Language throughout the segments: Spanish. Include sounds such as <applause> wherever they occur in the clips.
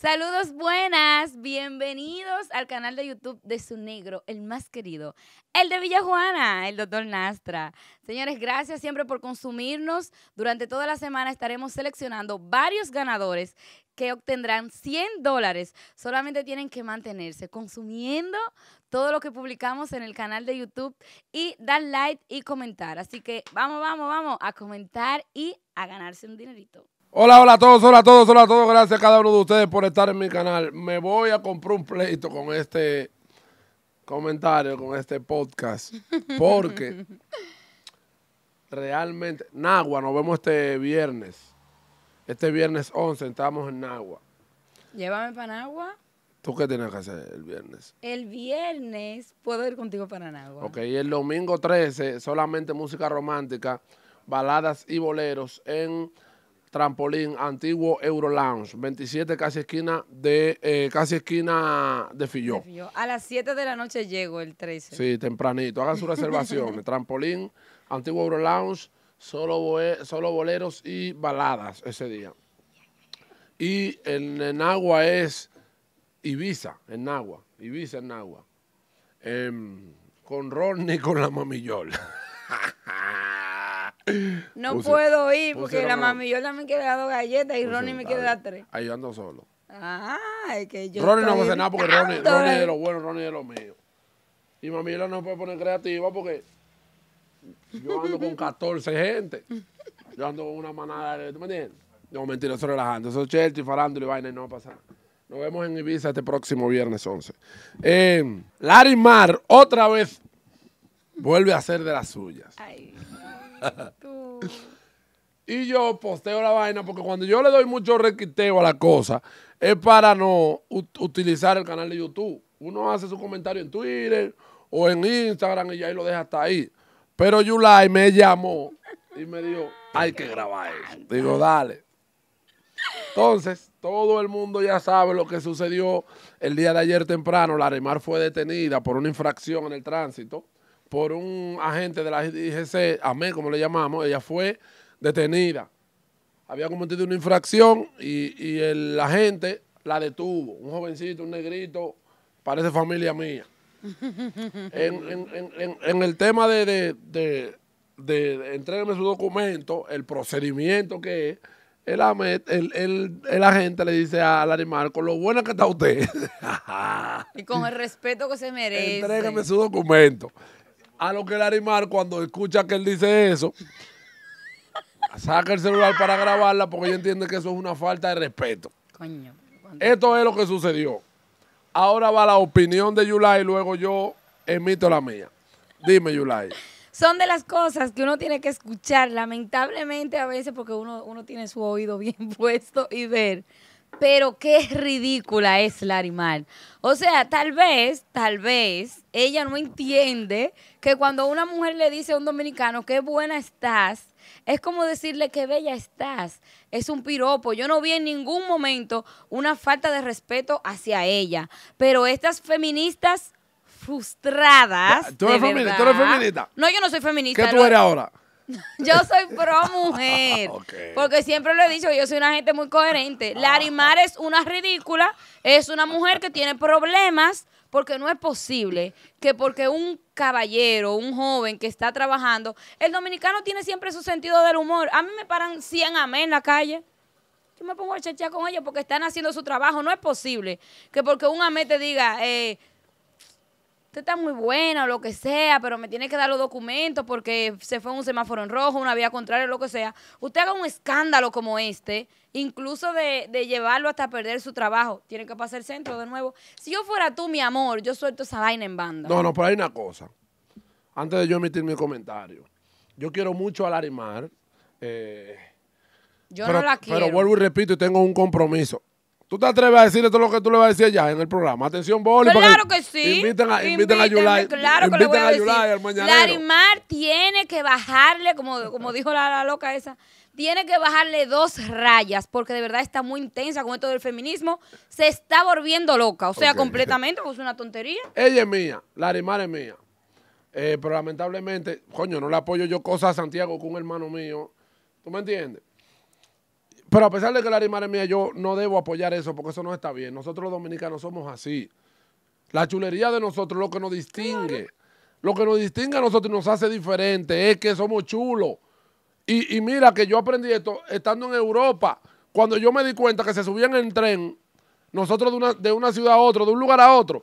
Saludos buenas, bienvenidos al canal de YouTube de su negro, el más querido, el de Villa Juana, el doctor Nastra. Señores, gracias siempre por consumirnos. Durante toda la semana estaremos seleccionando varios ganadores que obtendrán 100 dólares. Solamente tienen que mantenerse consumiendo todo lo que publicamos en el canal de YouTube y dar like y comentar. Así que vamos, vamos, vamos a comentar y a ganarse un dinerito. Hola, hola a todos, hola a todos, hola a todos. Gracias a cada uno de ustedes por estar en mi canal. Me voy a comprar un pleito con este comentario, con este podcast. <laughs> Porque realmente, Nagua, nos vemos este viernes. Este viernes 11 estamos en Nagua. Llévame para Nagua. ¿Tú qué tienes que hacer el viernes? El viernes puedo ir contigo para Nagua. Ok, y el domingo 13 solamente música romántica, baladas y boleros en... Trampolín, antiguo Euro Lounge, 27 casi esquina de eh, casi esquina de Filló. A las 7 de la noche llego el 13. Sí, tempranito. Hagan su <laughs> reservación. Trampolín, antiguo Euro Lounge, solo, solo boleros y baladas ese día. Y en, enagua es Ibiza, en agua. Ibiza en agua. Eh, con Ronnie con la mamillola. <laughs> No puedo ir porque la mami yo me quiere dar dos galletas y Ronnie me quiere dar tres. Ahí yo ando solo. Ay, ah, que yo. Ronnie no hace nada porque Ronnie, Ronnie, es de lo bueno, Ronnie es de lo mío. Y mami yo no puede poner creativa porque yo ando con 14 gente. Yo ando con una manada de. ¿Tú me entiendes? No, mentira, eso relajando. Eso es Chelsea, Farándula y vaina y no va a pasar Nos vemos en Ibiza este próximo viernes 11. Eh, Larry Mar, otra vez, vuelve a ser de las suyas. Ay. <laughs> y yo posteo la vaina porque cuando yo le doy mucho requiteo a la cosa es para no utilizar el canal de YouTube. Uno hace su comentario en Twitter o en Instagram y ya ahí lo deja hasta ahí. Pero Yulai me llamó y me dijo, hay que grabar eso. Digo, dale. Entonces, todo el mundo ya sabe lo que sucedió el día de ayer temprano. La Remar fue detenida por una infracción en el tránsito por un agente de la IGC, AME, como le llamamos, ella fue detenida. Había cometido una infracción y, y el agente la detuvo. Un jovencito, un negrito, parece familia mía. <laughs> en, el tema de, de, entregarme su documento, el procedimiento que es, el, el, el, el, agente le dice al animal, con lo buena que está usted. <laughs> y con el respeto que se merece. Entrégame su documento. A lo que el animal cuando escucha que él dice eso, saca el celular para grabarla porque ella entiende que eso es una falta de respeto. Coño. Esto es lo que sucedió. Ahora va la opinión de Yulai y luego yo emito la mía. Dime, Yulai. Son de las cosas que uno tiene que escuchar, lamentablemente a veces, porque uno, uno tiene su oído bien <laughs> puesto y ver pero qué ridícula es animal. O sea, tal vez, tal vez, ella no entiende que cuando una mujer le dice a un dominicano, qué buena estás, es como decirle qué bella estás. Es un piropo. Yo no vi en ningún momento una falta de respeto hacia ella. Pero estas feministas frustradas. ¿Tú eres, feminista, ¿Tú eres feminista? No, yo no soy feminista. ¿Qué tú eres ahora? <laughs> Yo soy pro mujer. <laughs> Porque siempre lo he dicho, yo soy una gente muy coherente. Larimar es una ridícula, es una mujer que tiene problemas porque no es posible que porque un caballero, un joven que está trabajando, el dominicano tiene siempre su sentido del humor. A mí me paran 100 amén en la calle. Yo me pongo a chechear con ellos porque están haciendo su trabajo. No es posible que porque un amén te diga, eh, este está muy buena o lo que sea, pero me tiene que dar los documentos porque se fue un semáforo en rojo, una vía contraria, lo que sea. Usted haga un escándalo como este, incluso de, llevarlo hasta perder su trabajo. Tiene que pasar el centro de nuevo. Si yo fuera tú, mi amor, yo suelto esa vaina en banda. No, no, pero hay una cosa. Antes de yo emitir mi comentario. Yo quiero mucho a Larimar. Eh, yo no la quiero. Pero vuelvo y repito, y tengo un compromiso. ¿Tú te atreves a decirle todo lo que tú le vas a decir ya en el programa? Atención, Boli. Claro que, sí. Inviten a, Yulai. Claro que le voy a, a decir. Al Larimar tiene que bajarle, como, como dijo la, loca esa, tiene que bajarle dos rayas, porque de verdad está muy intensa con esto del feminismo. Se está volviendo loca, o sea, completamente, pues es una tontería. Ella es mía, Larimar es mía. Eh, pero lamentablemente, coño, no le apoyo yo cosas a Santiago con un hermano mío. ¿Tú me entiendes? Pero a pesar de que la madre mía, yo no debo apoyar eso porque eso no está bien. Nosotros los dominicanos somos así. La chulería de nosotros, lo que nos distingue, lo que nos distingue a nosotros y nos hace diferente es que somos chulos. Y, mira que yo aprendí esto estando en Europa. Cuando yo me di cuenta que se subían en tren, nosotros de una, de una ciudad a otra, de un lugar a otro,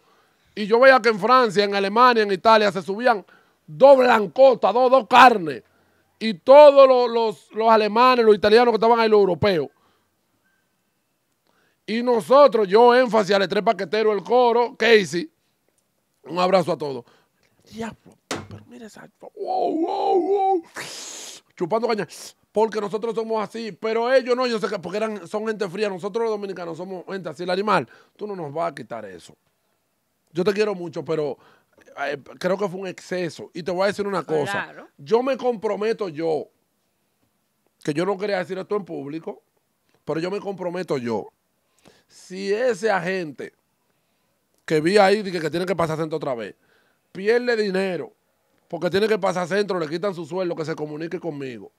y yo veía que en Francia, en Alemania, en Italia se subían dos blancotas, dos, dos carnes y todos los, alemanes, los italianos que estaban ahí, los europeos. Y nosotros, yo énfasis al estrés paquetero, el coro, Casey. Un abrazo a todos. Diablo, pero mira esa. Wow, wow, wow. Chupando caña. Porque nosotros somos así. Pero ellos no, yo sé que porque eran, son gente fría. Nosotros los dominicanos somos gente así. El animal, tú no nos vas a quitar eso. Yo te quiero mucho, pero eh, creo que fue un exceso. Y te voy a decir una cosa. Yo me comprometo yo, que yo no quería decir esto en público, pero yo me comprometo yo. Si ese agente que vi ahí que, que tiene que pasar centro otra vez, pierde dinero, porque tiene que pasar centro, le quitan su sueldo, que se comunique conmigo.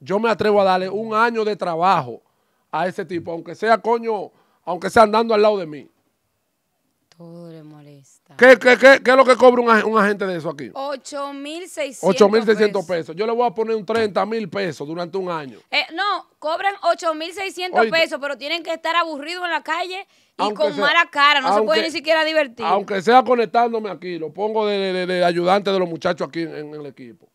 Yo me atrevo a darle un año de trabajo a ese tipo, aunque sea coño, aunque sea andando al lado de mí. Todo ¿Qué, es lo que cobra un, agente de eso aquí? 8.600 8.600 pesos. Yo le voy a poner un 30 mil pesos durante un año. Eh, no, cobran 8.600 pesos, pero tienen que estar aburridos en la calle y con mala cara. No se puede ni siquiera divertir. Aunque sea conectándome aquí, lo pongo de, ayudante de los muchachos aquí en, en el equipo.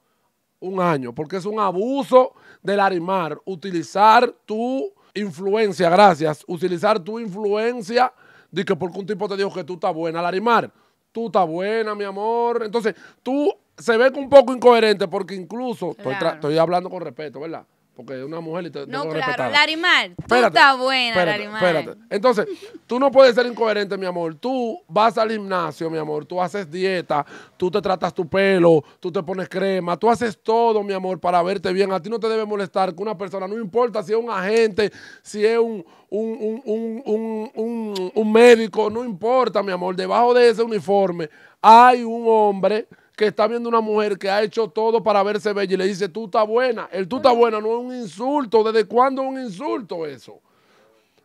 Un año, porque es un abuso del arimar. Utilizar tu influencia, gracias. Utilizar tu influencia Dice que porque un tipo te dijo que tú estás buena, Larimar, tú estás buena, mi amor. Entonces, tú se ve un poco incoherente porque incluso, estoy hablando con respeto, ¿verdad? Porque es una mujer y te No, claro, respetarla. Larimar, tú estás buena, espérate, Larimar. espérate. Entonces, tú no puedes ser incoherente, mi amor. Tú vas al gimnasio, mi amor. Tú haces dieta, tú te tratas tu pelo, tú te pones crema, tú haces todo, mi amor, para verte bien. A ti no te debe molestar que una persona, no importa si es un agente, si es un, un, un médico, no importa, mi amor. Debajo de ese uniforme hay un hombre que está viendo una mujer que ha hecho todo para verse bella y le dice, tú estás buena. El tú estás buena no es un insulto. ¿Desde cuándo es un insulto eso?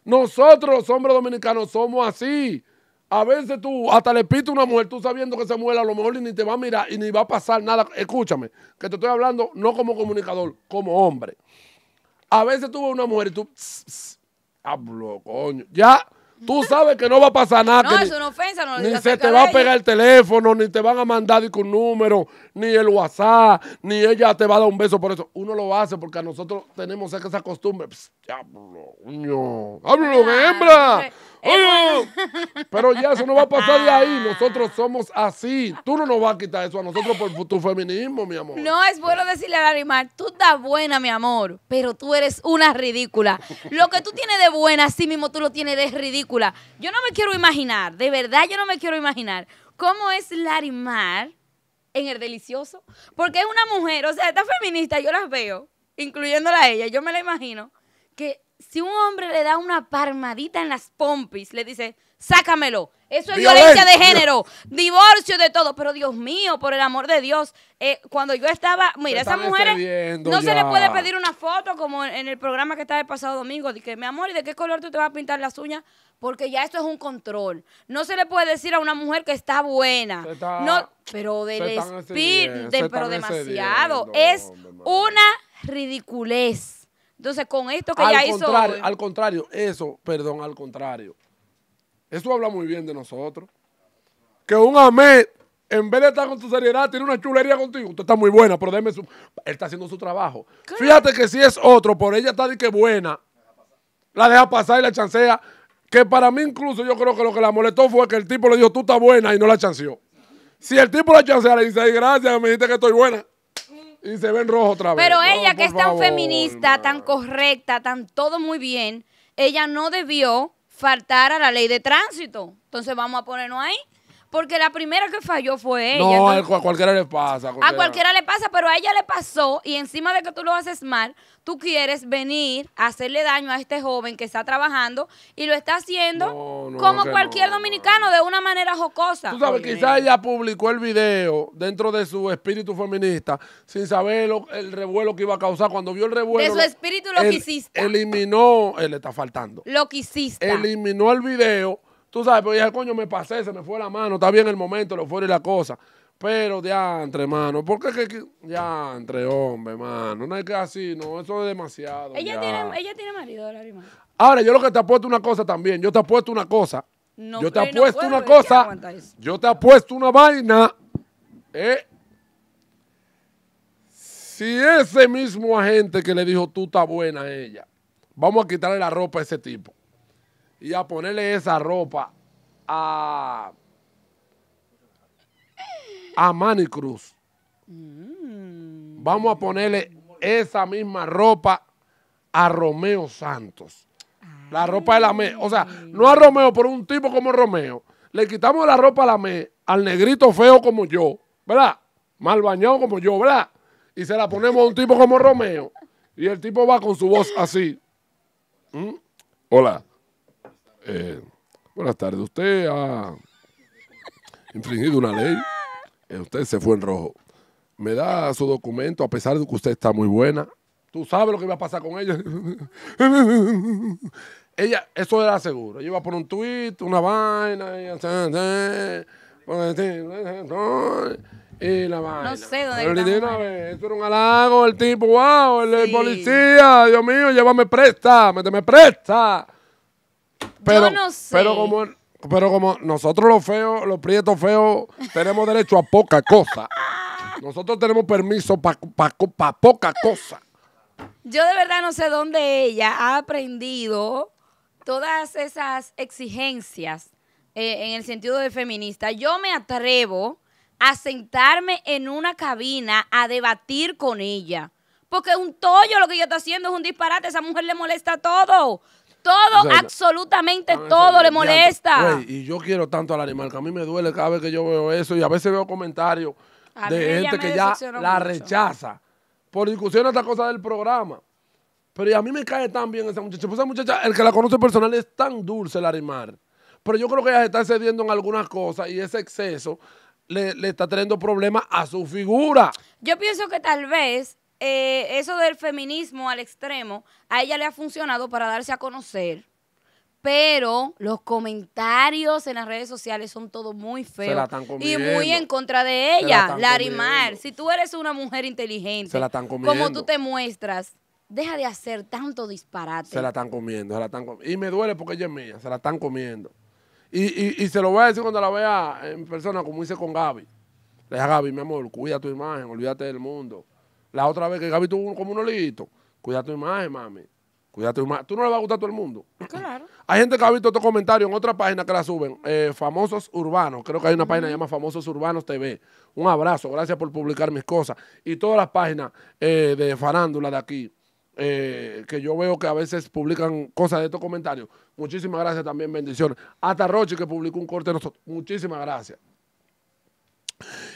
Nosotros, hombres dominicanos, somos así. A veces tú hasta le pitas a una mujer, tú sabiendo que se muere, a lo mejor ni te va a mirar y ni va a pasar nada. Escúchame, que te estoy hablando no como comunicador, como hombre. A veces tú ves una mujer y tú, hablo, coño, ya Tú sabes que no va a pasar nada. No, es ni, una ofensa. No ni se te va a pegar el teléfono, ni te van a mandar un número, ni el WhatsApp, ni ella te va a dar un beso por eso. Uno lo hace porque a nosotros tenemos esa costumbre. hablo, hembra. <laughs> Pero ya eso no va a pasar de ahí. Nosotros ah. somos así. Tú no nos vas a quitar eso a nosotros por tu feminismo, mi amor. No es bueno decirle a Larimar tú estás buena, mi amor, pero tú eres una ridícula. Lo que tú tienes de buena, así mismo tú lo tienes de ridícula. Yo no me quiero imaginar, de verdad yo no me quiero imaginar cómo es Larimar en el delicioso. Porque es una mujer, o sea, está feminista yo las veo, incluyéndola a ella, yo me la imagino que si un hombre le da una palmadita en las pompis, le dice, sácamelo. Eso es violencia de género, divorcio de todo. Pero Dios mío, por el amor de Dios, eh, cuando yo estaba, mira, esa mujer no se le puede pedir una foto como en, el programa que estaba el pasado domingo. que, mi amor, ¿y de qué color tú te vas a pintar las uñas? Porque ya esto es un control. No se le puede decir a una mujer que está buena. no, pero del espíritu, pero demasiado. Es una ridiculez. Entonces, con esto que ya hizo... al contrario, eso, perdón, al contrario. Eso habla muy bien de nosotros. Que un Ahmed, en vez de estar con tu seriedad, tiene una chulería contigo. Usted está muy buena, pero déme su... Él está haciendo su trabajo. Fíjate que si es otro, por ella está de que buena, la deja pasar y la chancea. Que para mí incluso yo creo que lo que la molestó fue que el tipo le dijo, tú estás buena y no la chanceó. Si el tipo la chancea, le dice, gracias, me dijiste que estoy buena. Y se ven rojo otra vez. Pero ella, que es tan feminista, tan correcta, tan todo muy bien, ella no debió faltar a la ley de tránsito. Entonces vamos a ponernos ahí porque la primera que falló fue ella. No, a cualquiera le pasa. A cualquiera. le pasa, pero a ella le pasó y encima de que tú lo haces mal, tú quieres venir a hacerle daño a este joven que está trabajando y lo está haciendo como cualquier dominicano de una manera jocosa. Tú sabes, quizás ella publicó el video dentro de su espíritu feminista sin saber el revuelo que iba a causar. Cuando vio el revuelo... De su espíritu lo que Eliminó, él le está faltando. Lo que Eliminó el video Tú sabes, pero dije, coño, me pasé, se me fue la mano, está bien el momento, lo fuera y la cosa. Pero diantre, mano, ¿por qué que, diantre, hombre, mano? No es que así, no, eso es demasiado. Ella, tiene, marido, la Ahora, yo lo que te apuesto una cosa también, yo te apuesto una cosa. yo te apuesto una cosa, yo te apuesto una vaina, eh. si ese mismo agente que le dijo tú está buena a ella, vamos a quitarle la ropa a ese tipo y a ponerle esa ropa a, a Manny Cruz. Mm. Vamos a ponerle esa misma ropa a Romeo Santos. La ropa de la ME. O sea, no a Romeo, pero un tipo como Romeo. Le quitamos la ropa a la ME, al negrito feo como yo, ¿verdad? Mal bañado como yo, ¿verdad? Y se la ponemos a un tipo como Romeo. Y el tipo va con su voz así. ¿Mm? Hola. Eh, buenas tardes, usted ha infringido una ley, eh, usted se fue en rojo. Me da su documento a pesar de que usted está muy buena. Tú sabes lo que va a pasar con ella. <laughs> ella, eso era seguro. Ella iba a un tweet, una vaina, y la vaina. No sé dónde Pero era un halago, el tipo, wow, el, policía, Dios mío, llévame presta, me, presta. Pero, Pero como, pero como nosotros los feos, los prietos feos, tenemos derecho a poca cosa. Nosotros tenemos permiso para pa, pa poca cosa. Yo de verdad no sé dónde ella ha aprendido todas esas exigencias eh, en el sentido de feminista. Yo me atrevo a sentarme en una cabina a debatir con ella. Porque un tollo lo que ella está haciendo es un disparate. Esa mujer le molesta todo. Todo, absolutamente ah, todo le molesta. y yo quiero tanto al animal que a mí me duele cada vez que yo veo eso y a veces veo comentarios de gente que ya la rechaza por discusión a esta cosa del programa. Pero a mí me cae tan bien esa muchacha. Pues esa muchacha, el que la conoce personal, es tan dulce el animal. Pero yo creo que ella se está excediendo en algunas cosas y ese exceso le, le, está trayendo problemas a su figura. Yo pienso que tal vez eh, eso del feminismo al extremo, a ella le ha funcionado para darse a conocer. Pero los comentarios en las redes sociales son todos muy feos. y muy en contra de ella, la Larimar. Si tú eres una mujer inteligente, como tú te muestras, deja de hacer tanto disparate. Se la están comiendo, se la están comiendo. Y me duele porque ella es mía, se la están comiendo. Y, y, y se lo voy a decir cuando la vea en persona, como hice con Gaby. Le dije a Gaby, mi amor, cuida tu imagen, olvídate del mundo. La otra vez que Gaby tuvo como un olito. Cuida tu imagen, mami. Cuida tu imagen. Tú no le va a gustar a todo el mundo. Claro. <clears throat> Hay gente que ha visto estos comentarios en otra página que la suben. Eh, Famosos Urbanos. Creo que hay una página que se llama Famosos Urbanos TV. Un abrazo. Gracias por publicar mis cosas. Y todas las páginas eh, de farándula de aquí. Eh, que yo veo que a veces publican cosas de estos comentarios. Muchísimas gracias también, bendiciones. Hasta Roche que publicó un corte de nosotros. Muchísimas gracias.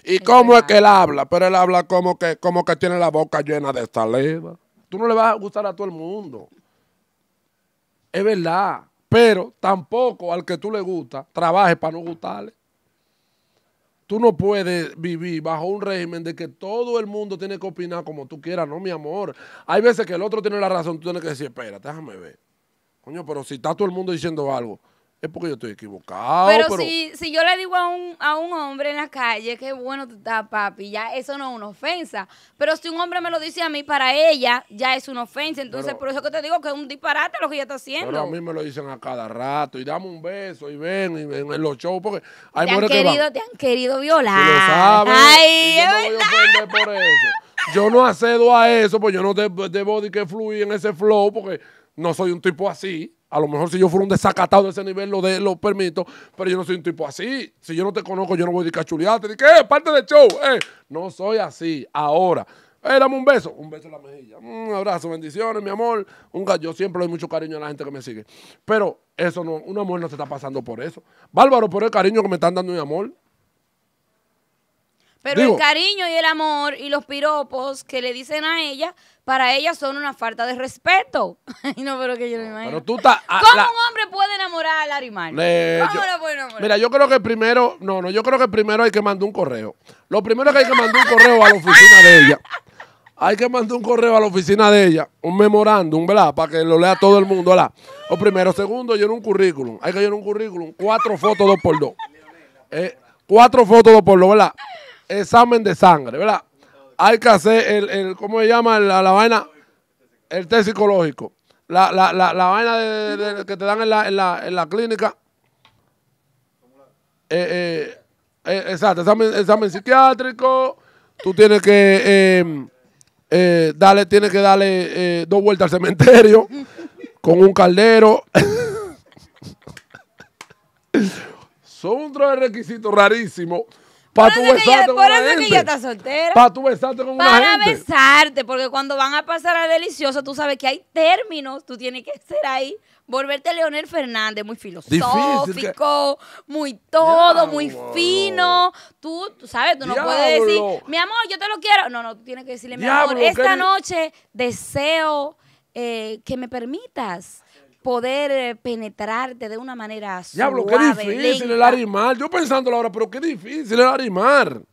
¿Y cómo es que él habla? Pero él habla como que, como que tiene la boca llena de saliva. Tú no le vas a gustar a todo el mundo. Es verdad. Pero tampoco al que tú le gusta, trabaje para no gustarle. Tú no puedes vivir bajo un régimen de que todo el mundo tiene que opinar como tú quieras, no, mi amor. Hay veces que el otro tiene la razón, tú tienes que decir, espera, déjame ver. Coño, pero si está todo el mundo diciendo algo, es porque yo estoy equivocado. Pero, Si, si, yo le digo a un, hombre en la calle que bueno tú estás, papi, ya eso no es una ofensa. Pero si un hombre me lo dice a mí para ella, ya es una ofensa. Entonces, por eso que te digo que es un disparate lo que ella está haciendo. Pero a mí me lo dicen a cada rato y dame un beso y ven y ven en los shows porque hay te han querido, Te han querido violar. Lo saben, Ay, yo no voy a por eso. Yo no accedo a eso, pues yo no debo de que fluir en ese flow porque no soy un tipo así. A lo mejor si yo fuera un desacatado de ese nivel, lo, de, lo permito, pero yo no soy un tipo así. Si yo no te conozco, yo no voy a cachulearte. Dije, eh, parte del show, eh". No soy así. Ahora, éramos eh, dame un beso. Un beso en la mejilla. Un mm, abrazo, bendiciones, mi amor. Un Yo siempre doy mucho cariño a la gente que me sigue. Pero eso no, una mujer no se está pasando por eso. Bárbaro, por el cariño que me están dando mi amor. Pero el cariño y el amor y los piropos que le dicen a ella, para ella son una falta de respeto. <laughs> no, pero que yo no imagino. Ah, ¿Cómo un hombre puede enamorar al animal? ¿Cómo yo, Mira, yo creo que primero, no, no, yo creo que primero hay que mandar un correo. Lo primero es que hay que mandar un correo a la oficina de ella. Hay que mandar un correo a la oficina de ella, un memorándum, ¿verdad? Para que lo lea todo el mundo, ¿verdad? Lo primero. Segundo, llenar un currículum. Hay que llenar un currículum. Cuatro fotos dos por dos. Eh, cuatro fotos dos por dos, ¿verdad? examen de sangre, ¿verdad? Hay que hacer el, el ¿cómo se llama? La, vaina, el test psicológico. La, la, la vaina que te dan en la, en la, clínica. Eh, eh, eh, exacto, examen, psiquiátrico. Tú tienes que em, darle, tienes que darle dos vueltas al cementerio con un caldero. <laughs> Son un requisitos rarísimos para tu besarte con está Para tu besarte besarte, porque cuando van a pasar a delicioso, tú sabes que hay términos, tú tienes que ser ahí. Volverte Leonel Fernández, muy filosófico, muy todo, muy fino. Tú, tú sabes, tú no puedes decir, mi amor, yo te lo quiero. No, no, tú tienes que decirle, mi amor, esta noche deseo eh, que me permitas poder eh, penetrarte de una manera Diablo, qué difícil el animal. Yo pensándolo ahora, pero qué difícil el animal.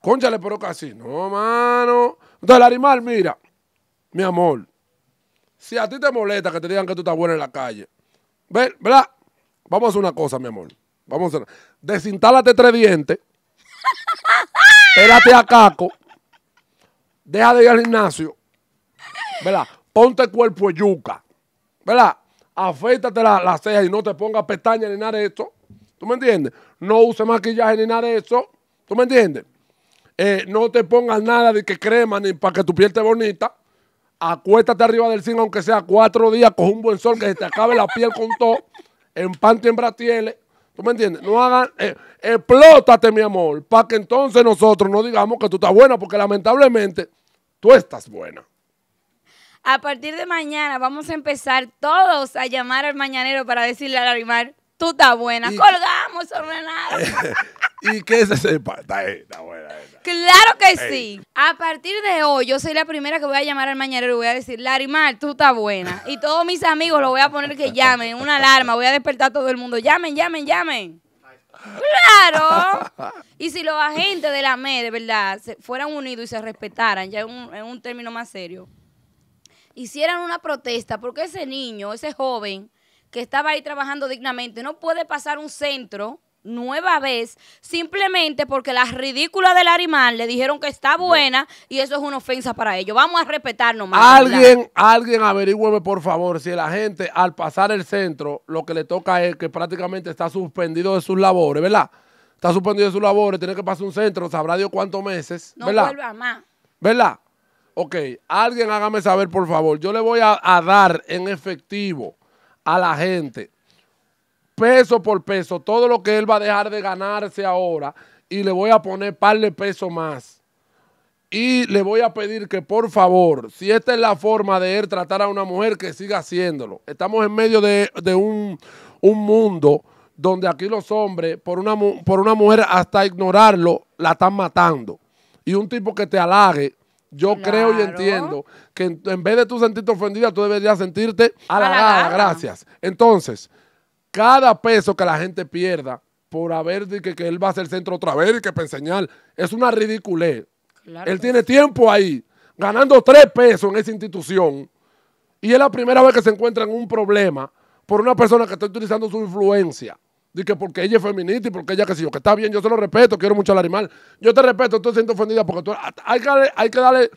Conchale, pero casi. No, mano. Entonces el animal, mira, mi amor, si a ti te molesta que te digan que tú estás bueno en la calle, ¿verdad? Vamos a hacer una cosa, mi amor. Vamos a hacer. Desintálate tres dientes. <laughs> Pérate a caco. Deja de ir al gimnasio. ¿verdad? Ponte cuerpo yuca, ¿verdad? Afeítate las la cejas y no te pongas pestañas ni nada de eso. ¿Tú me entiendes? No use maquillaje ni nada de eso. ¿Tú me entiendes? Eh, no te pongas nada de que crema ni para que tu piel esté bonita. Acuéstate arriba del cine aunque sea cuatro días, con un buen sol que se te acabe la piel con todo. En pan en ¿Tú me entiendes? No hagan. Eh, explótate, mi amor, para que entonces nosotros no digamos que tú estás buena, porque lamentablemente tú estás buena. A partir de mañana vamos a empezar todos a llamar al mañanero para decirle a Larimar, tú estás buena, colgamos, ordenado. <laughs> y que se sepa, está, buena. Claro que sí. A partir de hoy, yo soy la primera que voy a llamar al mañanero y voy a decir, Larimar, tú estás buena. Y todos mis amigos lo voy a poner que llamen, una alarma, voy a despertar a todo el mundo. Llamen, llamen, llamen. Claro. Y si los agentes de la MED, de verdad se fueran unidos y se respetaran, ya en un término más serio, hicieran una protesta porque ese niño, ese joven que estaba ahí trabajando dignamente, no puede pasar un centro nueva vez simplemente porque las ridículas del animal le dijeron que está buena y eso es una ofensa para ellos. Vamos a respetarnos más. Alguien, alguien averigüeme, por favor si la gente al pasar el centro lo que le toca es que prácticamente está suspendido de sus labores, ¿verdad? Está suspendido de sus labores, tiene que pasar un centro, sabrá Dios cuántos meses, ¿verdad? No vuelva más. ¿Verdad? Ok, alguien hágame saber, por favor. Yo le voy a, dar en efectivo a la gente, peso por peso, todo lo que él va a dejar de ganarse ahora y le voy a poner par de pesos más. Y le voy a pedir que por favor, si esta es la forma de él tratar a una mujer, que siga haciéndolo. Estamos en medio de, un, mundo donde aquí los hombres, por una, por una mujer hasta ignorarlo, la están matando. Y un tipo que te halague, yo creo y entiendo que en, vez de tú sentirte ofendida, tú deberías sentirte halagada. Gracias. Entonces, cada peso que la gente pierda por haber dicho que, que, él va a ser centro otra vez y que para enseñar, es una ridiculez. Él tiene tiempo ahí, ganando tres pesos en esa institución, y es la primera vez que se encuentra en un problema por una persona que está utilizando su influencia. Dice porque ella es feminista y porque ella que sí que está bien, yo se lo respeto, quiero mucho al animal. Yo te respeto, tú te sientes ofendida porque tú. Hay ah, que, hay que darle.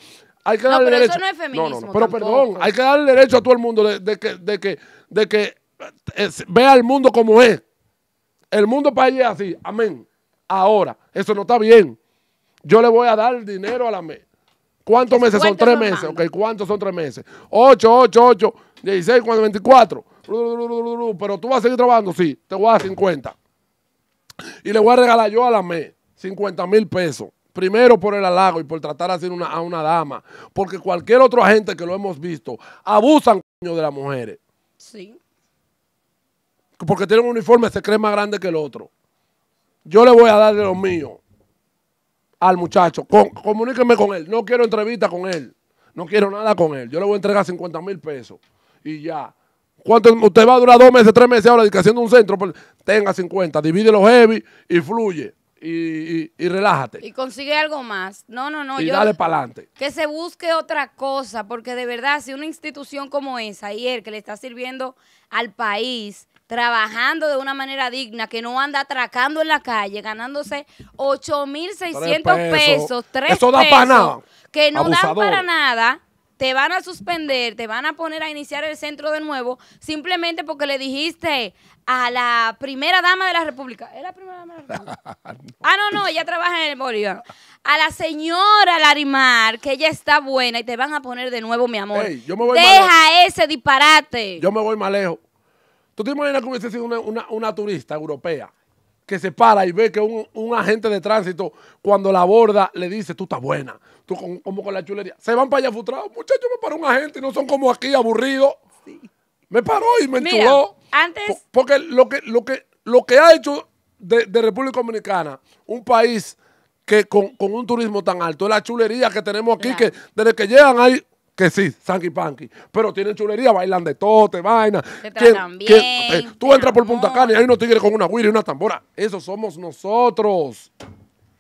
Hay que darle no, pero Eso no es feminismo. Pero perdón, hay que darle derecho a todo el mundo de, que, de que, de que eh, vea el mundo como es. El mundo para ella es así. Amén. Ahora, eso no está bien. Yo le voy a dar dinero a la mesa. ¿Cuántos meses son? Tres meses. ¿cuántos son tres meses? Ocho, ocho, ocho. 16, 24. Pero tú vas a seguir trabajando, sí, te voy a dar 50. Y le voy a regalar yo a la ME 50 mil pesos. Primero por el halago y por tratar así una, a una dama. Porque cualquier otro agente que lo hemos visto, abusan de las mujeres. Sí. Porque tiene un uniforme, se cree más grande que el otro. Yo le voy a dar de los míos al muchacho. Con, comuníqueme con él. No quiero entrevista con él. No quiero nada con él. Yo le voy a entregar 50 mil pesos y ya. ¿Cuánto, usted va a durar dos meses, tres meses ahora de un centro. Pues, tenga 50, divide los heavy y fluye. Y, relájate. Y consigue algo más. No, no, no. Y dale para adelante. Que se busque otra cosa, porque de verdad, si una institución como esa, y el que le está sirviendo al país, trabajando de una manera digna, que no anda atracando en la calle, ganándose 8.600 pesos, seiscientos pesos, tres eso pesos nada. que no da para nada te van a suspender, te van a poner a iniciar el centro de nuevo, simplemente porque le dijiste a la primera dama de la República. ¿Es la primera dama de la República? <laughs> ah, no, no, ella trabaja en el Bolívar. A la señora Larimar, que ella está buena y te van a poner de nuevo, mi amor. Deja ese disparate. Yo me voy más lejos. ¿Tú te imaginas que hubiese sido una turista europea? que se para y ve que un, agente de tránsito, cuando la aborda, le dice, tú estás buena, tú con, como con la chulería. Se van para allá frustrados. Muchachos, me paró un agente y no son como aquí, aburridos. Me paró y me Mira, Antes... porque lo que, lo, que, lo que ha hecho de, República Dominicana un país que con, un turismo tan alto es la chulería que tenemos aquí, que desde que llegan ahí que sí, sanky panky, pero tienen chulería, bailan de tote, vaina. Te tratan bien. tú entras por Punta Cana y hay unos tigres con una güira y una tambora. Eso somos nosotros.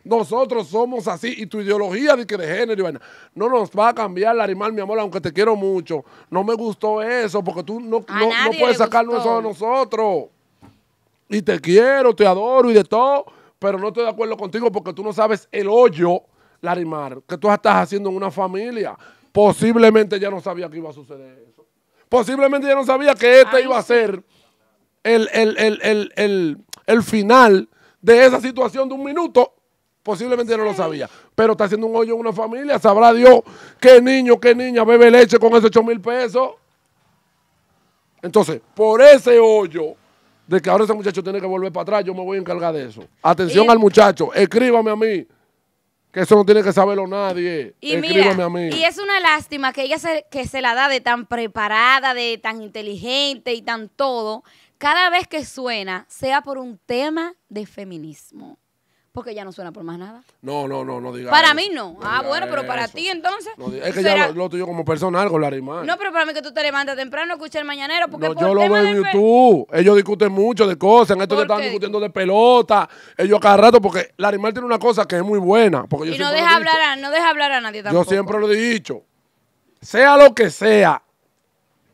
Nosotros somos así y tu ideología de que género y vaina no nos va a cambiar Larimar, mi amor, aunque te quiero mucho. No me gustó eso porque tú no, no puedes sacarnos eso de nosotros. Y te quiero, te adoro y de todo, pero no estoy de acuerdo contigo porque tú no sabes el hoyo, Larimar, que tú estás haciendo en una familia. Posiblemente ya no sabía que iba a suceder eso. Posiblemente ya no sabía que este iba a ser el, final de esa situación de un minuto. Posiblemente ya no lo sabía. Pero está haciendo un hoyo en una familia. Sabrá Dios qué niño, qué niña bebe leche con esos 8 mil pesos. Entonces, por ese hoyo de que ahora ese muchacho tiene que volver para atrás, yo me voy a encargar de eso. Atención al muchacho, escríbame a mí. Que eso no tiene que saberlo nadie. Y Y es una lástima que ella se, que se la da de tan preparada, de tan inteligente y tan todo, cada vez que suena, sea por un tema de feminismo. Porque ya no suena por más nada. No, no, no, no digas. Para mí no. ah, bueno, pero para ti entonces. es que ya lo, tuyo como con el animal No, pero para mí que tú te levantas temprano, escucha el mañanero. Porque no, yo lo veo en YouTube. Ellos discuten mucho de cosas. En esto te están discutiendo de pelota. Ellos cada rato, porque animal tiene una cosa que es muy buena. Porque y no deja, hablar a, no deja hablar a nadie tampoco. Yo siempre lo he dicho. Sea lo que sea,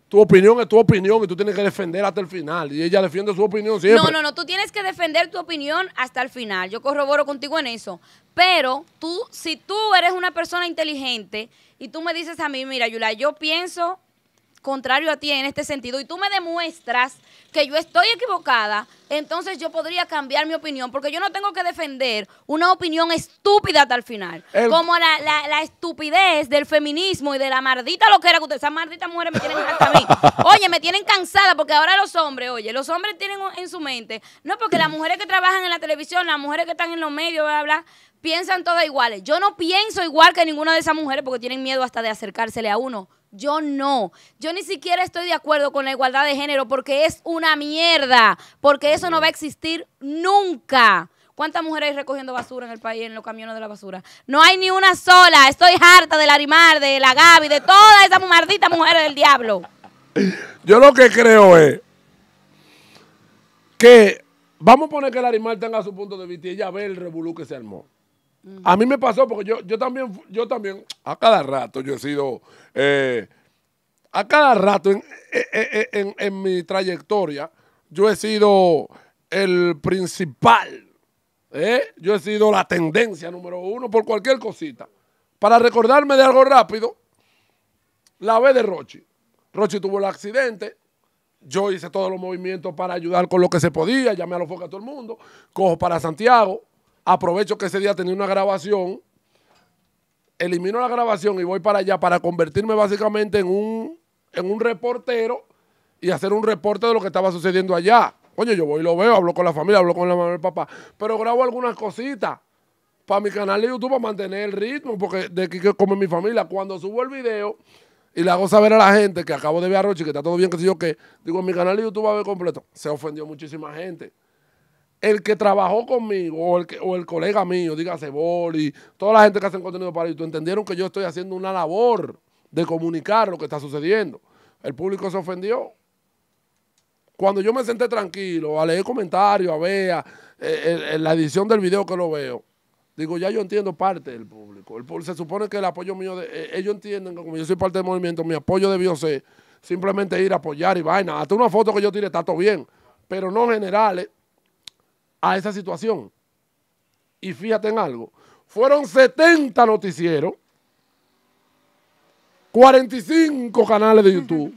tu opinión es tu opinión y tú tienes que defender hasta el final. Y ella defiende su opinión siempre. No, no, no. Tú tienes que defender tu opinión hasta el final. Yo corroboro contigo en eso. Pero tú, si tú eres una persona inteligente y tú me dices a mí, mira, Yula, yo pienso contrario a ti en este sentido y tú me demuestras que yo estoy equivocada, entonces yo podría cambiar mi opinión, porque yo no tengo que defender una opinión estúpida hasta el final. Como la, la, estupidez del feminismo y de la maldita lo que era que ustedes, esas malditas mujeres me tienen hasta a mí. Oye, me tienen cansada, porque ahora los hombres, oye, los hombres tienen en su mente, no porque las mujeres que trabajan en la televisión, las mujeres que están en los medios, bla, bla, piensan todas iguales. Yo no pienso igual que ninguna de esas mujeres porque tienen miedo hasta de acercársele a uno yo no. Yo ni siquiera estoy de acuerdo con la igualdad de género porque es una mierda, porque eso no va a existir nunca. ¿Cuántas mujeres hay recogiendo basura en el país, en los camiones de la basura? No hay ni una sola. Estoy harta del Arimar, de la Gaby, de todas esas malditas mujeres del diablo. Yo lo que creo es que vamos a poner que el Arimar tenga su punto de vista y ella ve el revolú que se armó. A mí me pasó porque yo, yo también, yo también, a cada rato yo he sido, eh, a cada rato eh, eh, en, mi trayectoria, yo he sido el principal, yo he sido la tendencia número uno por cualquier cosita. Para recordarme de algo rápido, la vez de Rochi. Rochi tuvo el accidente, yo hice todos los movimientos para ayudar con lo que se podía, llamé a los focos a todo el mundo, cojo para Santiago, Aprovecho que ese día tenía una grabación. Elimino la grabación y voy para allá para convertirme básicamente en un, en un reportero y hacer un reporte de lo que estaba sucediendo allá. Coño, yo voy y lo veo, hablo con la familia, hablo con la mamá y el papá. Pero grabo algunas cositas para mi canal de YouTube para mantener el ritmo, porque de que come mi familia. Cuando subo el video y le hago saber a la gente que acabo de ver a Rochi, que está todo bien, que sé yo, qué, digo, en mi canal de YouTube va a ver completo. Se ofendió muchísima gente el que trabajó conmigo o el, o el colega mío, dígase Boli, toda la gente que hace contenido para YouTube, entendieron que yo estoy haciendo una labor de comunicar lo que está sucediendo. El público se ofendió. Cuando yo me senté tranquilo, a leer comentarios, a ver en eh, la edición del video que lo veo, digo, ya yo entiendo parte del público. El, se supone que el apoyo mío, de, eh, ellos entienden que como yo soy parte del movimiento, mi apoyo debió ser simplemente ir a apoyar y vaina. Hasta una foto que yo tire está todo bien, pero no generales a esa situación. Y fíjate en algo, fueron 70 noticieros, 45 canales de YouTube,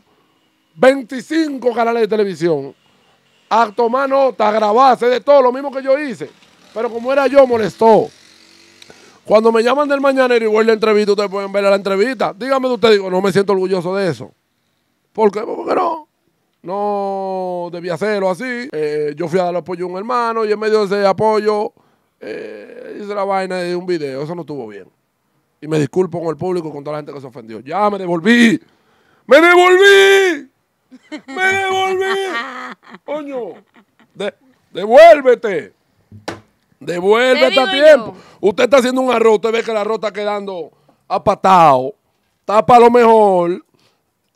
25 canales de televisión, a tomar nota, a grabarse de todo, lo mismo que yo hice. Pero como era yo, molestó. Cuando me llaman del mañana, y voy la entrevista, ustedes pueden ver la entrevista. Dígame de usted, digo, no me siento orgulloso de eso. ¿Por qué? Porque no no debía hacerlo así. Eh, yo fui a dar apoyo a un hermano y en medio de ese apoyo eh, hice la vaina de un video. Eso no estuvo bien. Y me disculpo con el público, con toda la gente que se ofendió. Ya me devolví. ¡Me devolví! ¡Me devolví! <laughs> ¡Coño! ¡Devuélvete! ¡Devuélvete a tiempo! Usted está haciendo un arroz, usted ve que el arroz está quedando apatado. para lo mejor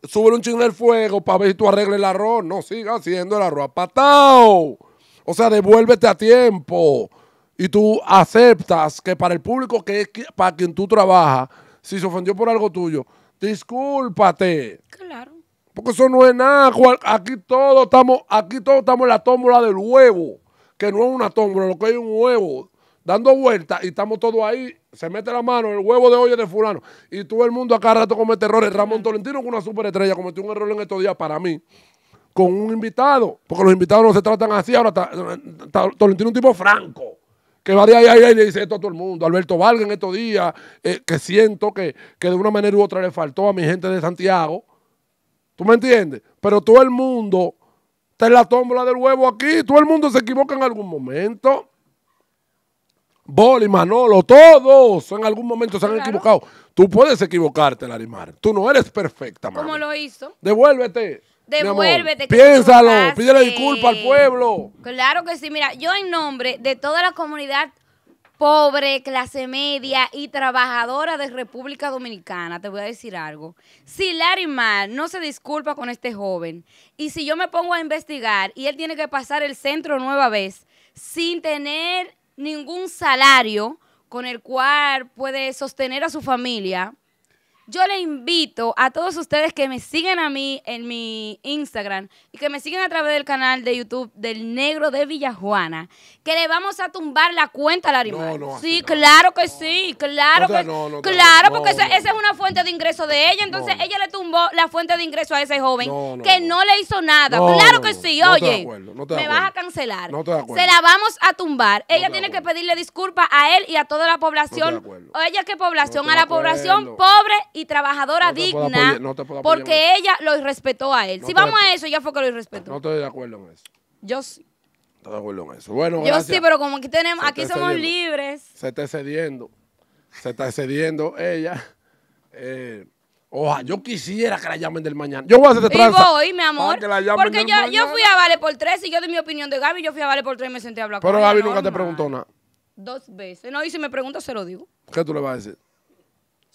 Sube un ching del fuego para ver si tú arregles el arroz. No siga haciendo el arroz patao, O sea, devuélvete a tiempo. Y tú aceptas que para el público que es para quien tú trabajas, si se ofendió por algo tuyo, discúlpate. Claro. Porque eso no es nada. Aquí todos estamos, aquí todos estamos en la tómbola del huevo. Que no es una tómbola, lo que hay es un huevo dando vueltas y estamos todos ahí, se mete la mano, el huevo de olla de fulano. Y todo el mundo acá rato comete errores. Ramón Tolentino, es una superestrella, cometió un error en estos días para mí, con un invitado, porque los invitados no se tratan así. Ahora, Tolentino es un tipo franco, que va de ahí a ahí y le dice esto a todo el mundo. Alberto Valga en estos días, eh, que siento que, que de una manera u otra le faltó a mi gente de Santiago. ¿Tú me entiendes? Pero todo el mundo está en la tómbola del huevo aquí. Todo el mundo se equivoca en algún momento. Boli, Manolo, todos en algún momento se han equivocado. Tú puedes equivocarte, Larimar. Tú no eres perfecta, mami. ¿Cómo lo hizo? Devuélvete. Devuélvete. Piénsalo, pídele disculpa al pueblo. Claro que sí. Mira, yo en nombre de toda la comunidad pobre, clase media y trabajadora de República Dominicana, te voy a decir algo. Si Larimar no se disculpa con este joven y si yo me pongo a investigar y él tiene que pasar el centro nueva vez sin tener ningún salario con el cual puede sostener a su familia, yo le invito a todos ustedes que me siguen a mí en mi Instagram y que me siguen a través del canal de YouTube del Negro de Villajuana, que le vamos a tumbar la cuenta a animal. sí, claro que sí, claro Claro, porque esa, es una fuente de ingreso de ella, entonces ella le tumbó la fuente de ingreso a ese joven que no le hizo nada. claro que sí, oye. Acuerdo, me vas a cancelar. Se la vamos a tumbar. ella tiene que pedirle disculpas a él y a toda la población. ella ¿qué población? a la población pobre y trabajadora digna porque ella lo respetó a él. si vamos a eso, ya fue que lo irrespetó No estoy de acuerdo en eso. Yo sí. Estoy de acuerdo en eso. Bueno, Yo sí, pero como aquí tenemos, aquí somos libres. Se está cediendo. Se está cediendo ella. Eh, Oja, yo quisiera que la llamen del mañana. Yo voy a hacer este tranza. Y voy, mi amor. porque yo, yo fui a Vale por tres y yo de mi opinión de Gaby. Yo fui a Vale por tres y me senté a hablar Pero Gaby nunca te preguntó nada. Dos veces. No, y si me pregunta, se lo digo. ¿Qué tú le vas a decir?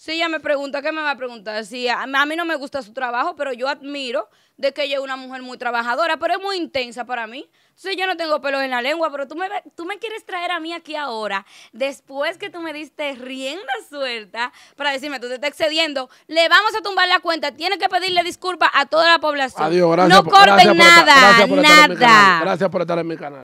Si ella me pregunta, ¿qué me va a preguntar? Si a, mí no me gusta su trabajo, pero yo admiro de que ella es una mujer muy trabajadora, pero es muy intensa para mí. Sí, yo no tengo pelos en la lengua, pero tú me, tú me quieres traer a mí aquí ahora, después que tú me diste rienda suelta, para decirme, tú te estás excediendo, le vamos a tumbar la cuenta, Tiene que pedirle disculpas a toda la población. Adiós, gracias. No nada, nada. gracias por estar en mi canal.